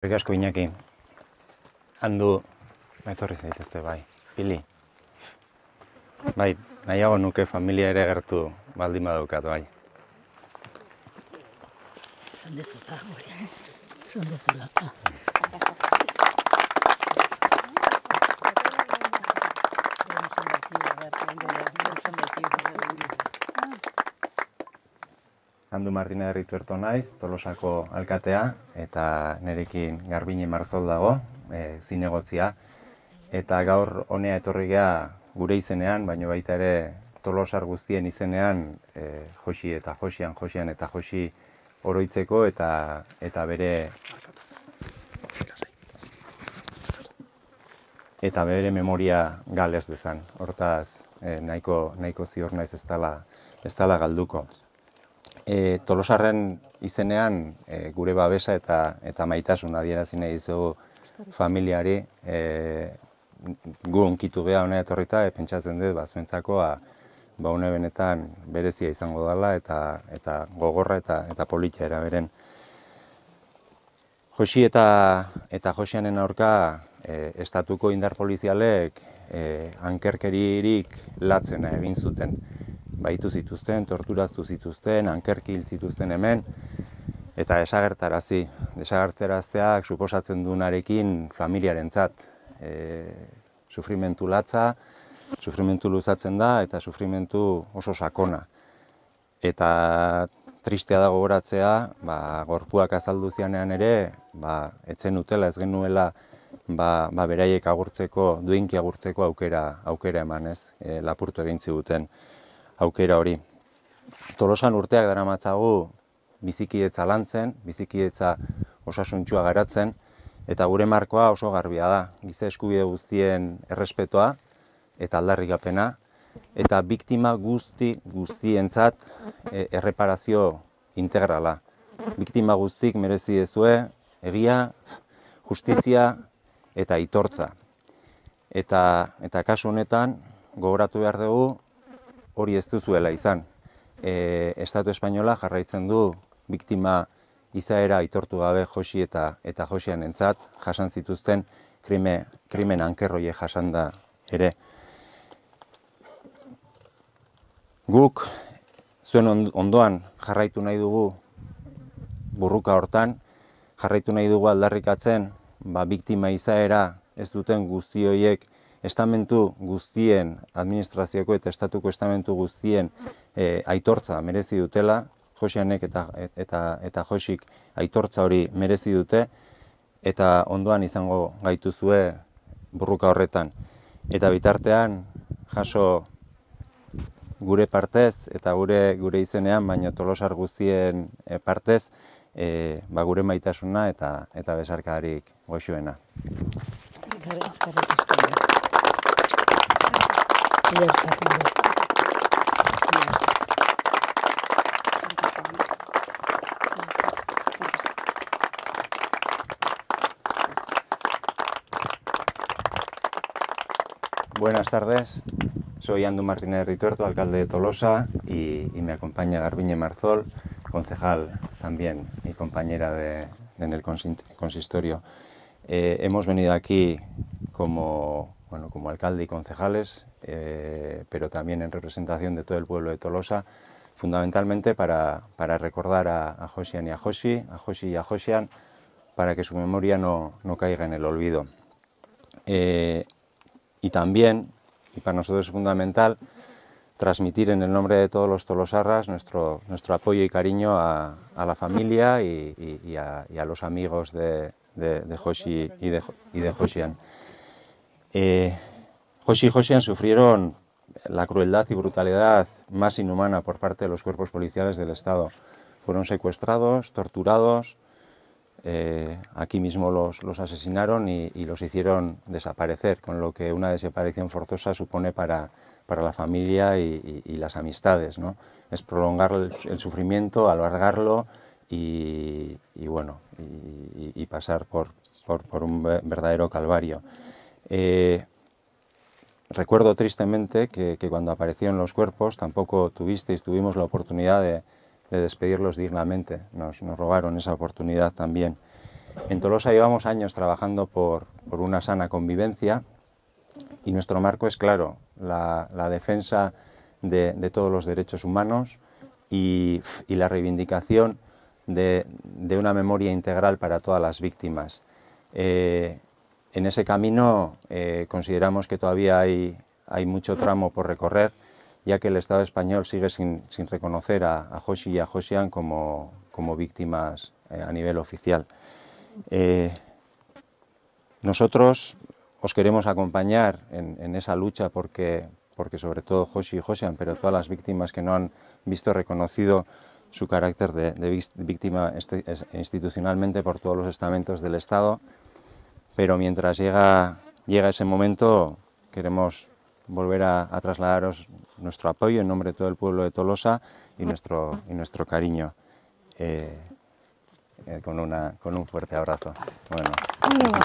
Eskerrik asko inaki. Handu, etorri zaitezte bai, pili. Bai, nahiago nuke familia ere gertu baldin badaukat, bai. Zondezu eta, hori. Zondezu eta. Zondezu eta. Andu Martina Herrituerto naiz, Tolosako alkatea eta nerekin Garbine Marzol dago, e, zinegotzia. Eta gaur honea etorri geha gure izenean, baina baita ere Tolosar guztien izenean e, eh, Josi eta Josian, Josian eta Josi oroitzeko eta eta bere eta bere memoria gales dezan. Hortaz, e, nahiko nahiko zior naiz ez dela galduko e, tolosarren izenean e, gure babesa eta eta maitasun adierazi nahi dizugu familiari e, gu onkitu beha hona etorrita e, pentsatzen dut bazmentzakoa ba une benetan berezia izango dala eta eta gogorra eta eta politia era beren Josi eta eta Josianen aurka e, estatuko indar polizialek e, ankerkeririk latzen egin zuten baitu zituzten, torturatu zituzten, ankerki hil zituzten hemen, eta desagertarazi, desagertarazteak suposatzen duenarekin familiaren zat. E, sufrimentu latza, sufrimentu luzatzen da, eta sufrimentu oso sakona. Eta tristea da gogoratzea, ba, gorpuak azaldu zianean ere, ba, etzen utela ez genuela ba, ba beraiek agurtzeko, duinki agurtzeko aukera, aukera eman ez, e, lapurtu egin duten aukera hori. Tolosan urteak dara matzago bizikietza lantzen, bizikietza osasuntxua garatzen, eta gure markoa oso garbia da, giza eskubide guztien errespetoa eta aldarrikapena, eta biktima guzti guztientzat e, erreparazio integrala. Biktima guztik merezi dezue egia, justizia eta itortza. Eta, eta kasu honetan, gogoratu behar dugu, hori ez duzuela izan. E, Estatu Espainola jarraitzen du biktima izaera itortu gabe josi eta eta josian entzat, jasan zituzten krime, krimen ankerroie jasan da ere. Guk, zuen ondoan jarraitu nahi dugu burruka hortan, jarraitu nahi dugu aldarrikatzen, ba, biktima izaera ez duten guztioiek estamentu guztien, administrazioko eta estatuko estamentu guztien eh, aitortza merezi dutela, Josianek eta, eta, Josik aitortza hori merezi dute, eta ondoan izango gaituzue burruka horretan. Eta bitartean, jaso gure partez eta gure gure izenean, baina tolosar guztien eh, partez, eh, ba, gure maitasuna eta, eta besarkadarik goxuena. Buenas tardes, soy Ando Martínez Rituerto, alcalde de Tolosa, y, me acompaña Garbiñe Marzol, concejal también, mi compañera de, en el consistorio. Eh, hemos venido aquí como bueno, como alcalde y concejales, eh, pero también en representación de todo el pueblo de Tolosa, fundamentalmente para, recordar a, Josian y a Josi, a Josi y a Josian, para que su memoria no, caiga en el olvido. Eh, y también, y para nosotros es fundamental, transmitir en el nombre de todos los tolosarras nuestro, apoyo y cariño a, la familia y, a, los amigos de, de, y de, y de Josian. Eh, Hoshi y Hoshian sufrieron la crueldad y brutalidad más inhumana por parte de los cuerpos policiales del Estado. Fueron secuestrados, torturados, eh, aquí mismo los, asesinaron y, los hicieron desaparecer, con lo que una desaparición forzosa supone para, la familia y, las amistades. Es prolongar el, sufrimiento, alargarlo y, bueno, y, pasar por un verdadero calvario. Eh, recuerdo tristemente que, cuando aparecieron los cuerpos tampoco tuvisteis, tuvimos la oportunidad de, despedirlos dignamente. Nos, robaron esa oportunidad también. En Tolosa llevamos años trabajando por, una sana convivencia y nuestro marco es claro, la, defensa de, todos los derechos humanos y, la reivindicación de, una memoria integral para todas las víctimas. Eh, en ese camino eh, consideramos que todavía hay, mucho tramo por recorrer, ya que el Estado español sigue sin, reconocer a, a y a Hoshian como, víctimas eh, a nivel oficial. Eh, nosotros os queremos acompañar en, esa lucha porque, sobre todo Hoshi y Hoshian, pero todas las víctimas que no han visto reconocido su carácter de víctima este, institucionalmente por todos los estamentos del Estado, pero mientras llega, llega ese momento queremos volver a, trasladaros nuestro apoyo en nombre de todo el pueblo de Tolosa y nuestro, nuestro cariño eh, eh, con, una, con un fuerte abrazo. Bueno.